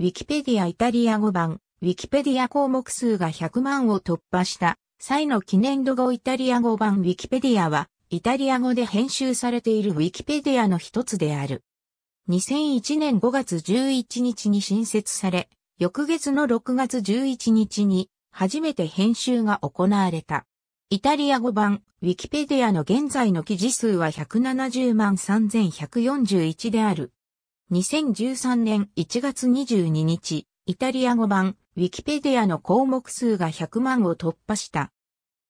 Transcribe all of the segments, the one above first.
ウィキペディアイタリア語版、ウィキペディア項目数が100万を突破した際の記念度語イタリア語版ウィキペディアは、イタリア語で編集されているウィキペディアの一つである。2001年5月11日に新設され、翌月の6月11日に初めて編集が行われた。イタリア語版、ウィキペディアの現在の記事数は170万3141である。2013年1月22日、イタリア語版、ウィキペディアの項目数が100万を突破した。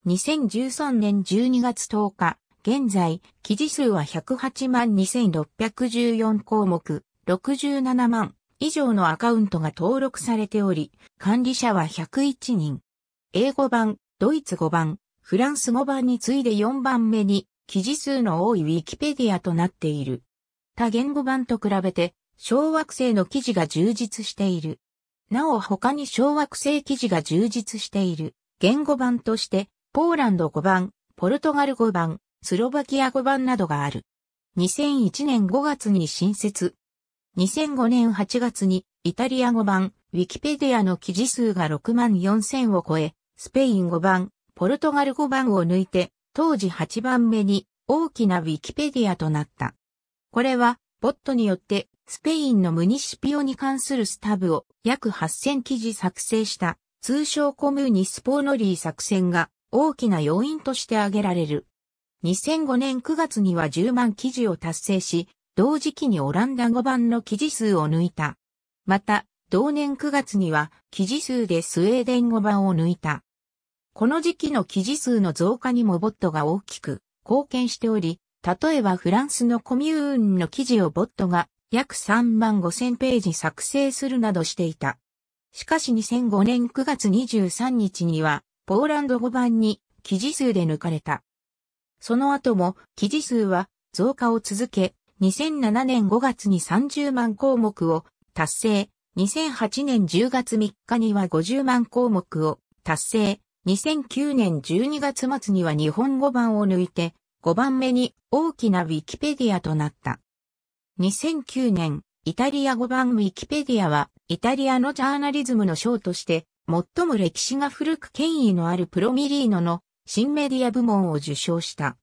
2013年12月10日、現在、記事数は108万2614項目、67万以上のアカウントが登録されており、管理者は101人。英語版、ドイツ語版、フランス語版に次いで4番目に記事数の多いウィキペディアとなっている。他言語版と比べて、小惑星の記事が充実している。なお他に小惑星記事が充実している。言語版として、ポーランド語版、ポルトガル語版、スロバキア語版などがある。2001年5月に新設。2005年8月にイタリア語版、ウィキペディアの記事数が6万4000を超え、スペイン語版、ポルトガル語版を抜いて、当時8番目に大きなウィキペディアとなった。これは、ボットによって、スペインのムニシピオに関するスタブを約8000記事作成した、通称コムーニスポーノリー作戦が大きな要因として挙げられる。2005年9月には10万記事を達成し、同時期にオランダ語版の記事数を抜いた。また、同年9月には記事数でスウェーデン語版を抜いた。この時期の記事数の増加にもボットが大きく貢献しており、例えばフランスのコミューンの記事をボットが約3万5千ページ作成するなどしていた。しかし2005年9月23日には、ポーランド語版に記事数で抜かれた。その後も記事数は増加を続け、2007年5月に30万項目を達成、2008年10月3日には50万項目を達成、2009年12月末には日本語版を抜いて5番目に大きなウィキペディアとなった。2009年、イタリア語版ウィキペディアは、イタリアのジャーナリズムの賞として、最も歴史が古く権威のあるプロミリーノの新メディア部門を受賞した。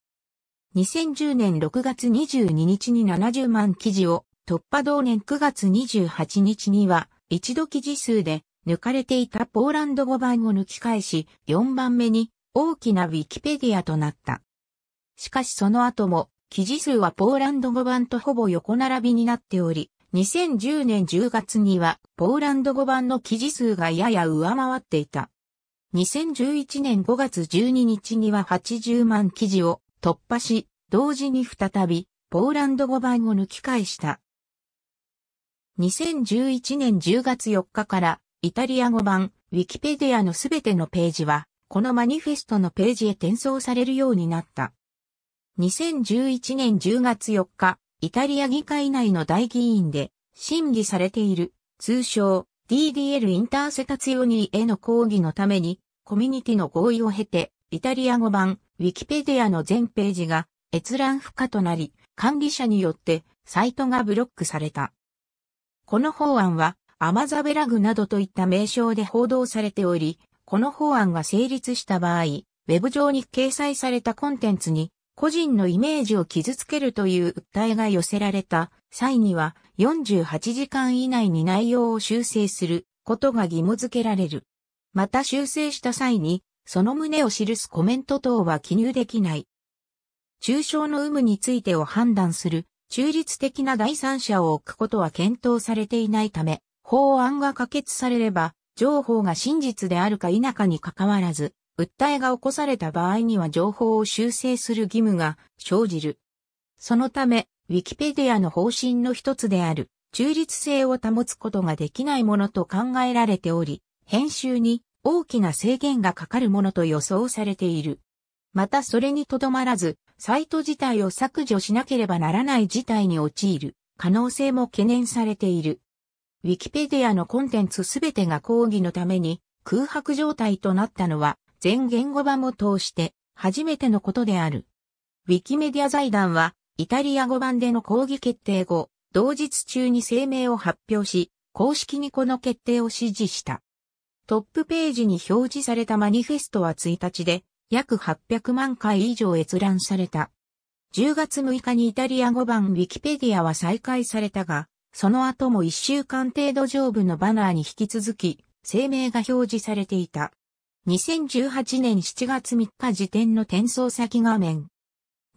2010年6月22日に70万記事を、突破同年9月28日には、一度記事数で抜かれていたポーランド語版を抜き返し、4番目に大きなウィキペディアとなった。しかしその後も、記事数はポーランド語版とほぼ横並びになっており、2010年10月には、ポーランド語版の記事数がやや上回っていた。2011年5月12日には80万記事を突破し、同時に再び、ポーランド語版を抜き返した。2011年10月4日から、イタリア語版、ウィキペディアのすべてのページは、このマニフェストのページへ転送されるようになった。2011年10月4日、イタリア議会内の大議員で審議されている、通称 DDL インターセタツヨニーへの抗議のために、コミュニティの合意を経て、イタリア語版、ウィキペディアの全ページが閲覧不可となり、管理者によってサイトがブロックされた。この法案は、アマザベラグなどといった名称で報道されており、この法案が成立した場合、ウェブ上に掲載されたコンテンツに個人のイメージを傷つけるという訴えが寄せられた際には48時間以内に内容を修正することが義務付けられる。また修正した際にその旨を記すコメント等は記入できない。抽象の有無についてを判断する中立的な第三者を置くことは検討されていないため、法案が可決されれば、情報が真実であるか否かに関わらず、訴えが起こされた場合には情報を修正する義務が生じる。そのため、ウィキペディアの方針の一つである、中立性を保つことができないものと考えられており、編集に大きな制限がかかるものと予想されている。またそれにとどまらず、サイト自体を削除しなければならない事態に陥る可能性も懸念されている。ウィキペディアのコンテンツすべてが抗議のために空白状態となったのは全言語版を通して初めてのことである。ウィキメディア財団は、イタリア語版での抗議決定後、同日中に声明を発表し、公式にこの決定を支持した。トップページに表示されたマニフェストは1日で、約800万回以上閲覧された。10月6日にイタリア語版ウィキペディアは再開されたが、その後も1週間程度上部のバナーに引き続き、声明が表示されていた。2018年7月3日時点の転送先画面。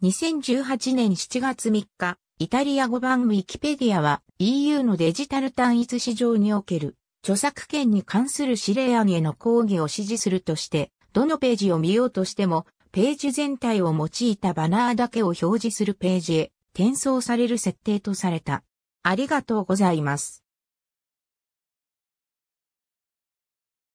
2018年7月3日、イタリア語版ウィキペディアは EU のデジタル単一市場における著作権に関する指令案への抗議を支持するとして、どのページを見ようとしても、ページ全体を用いたバナーだけを表示するページへ転送される設定とされた。ありがとうございます。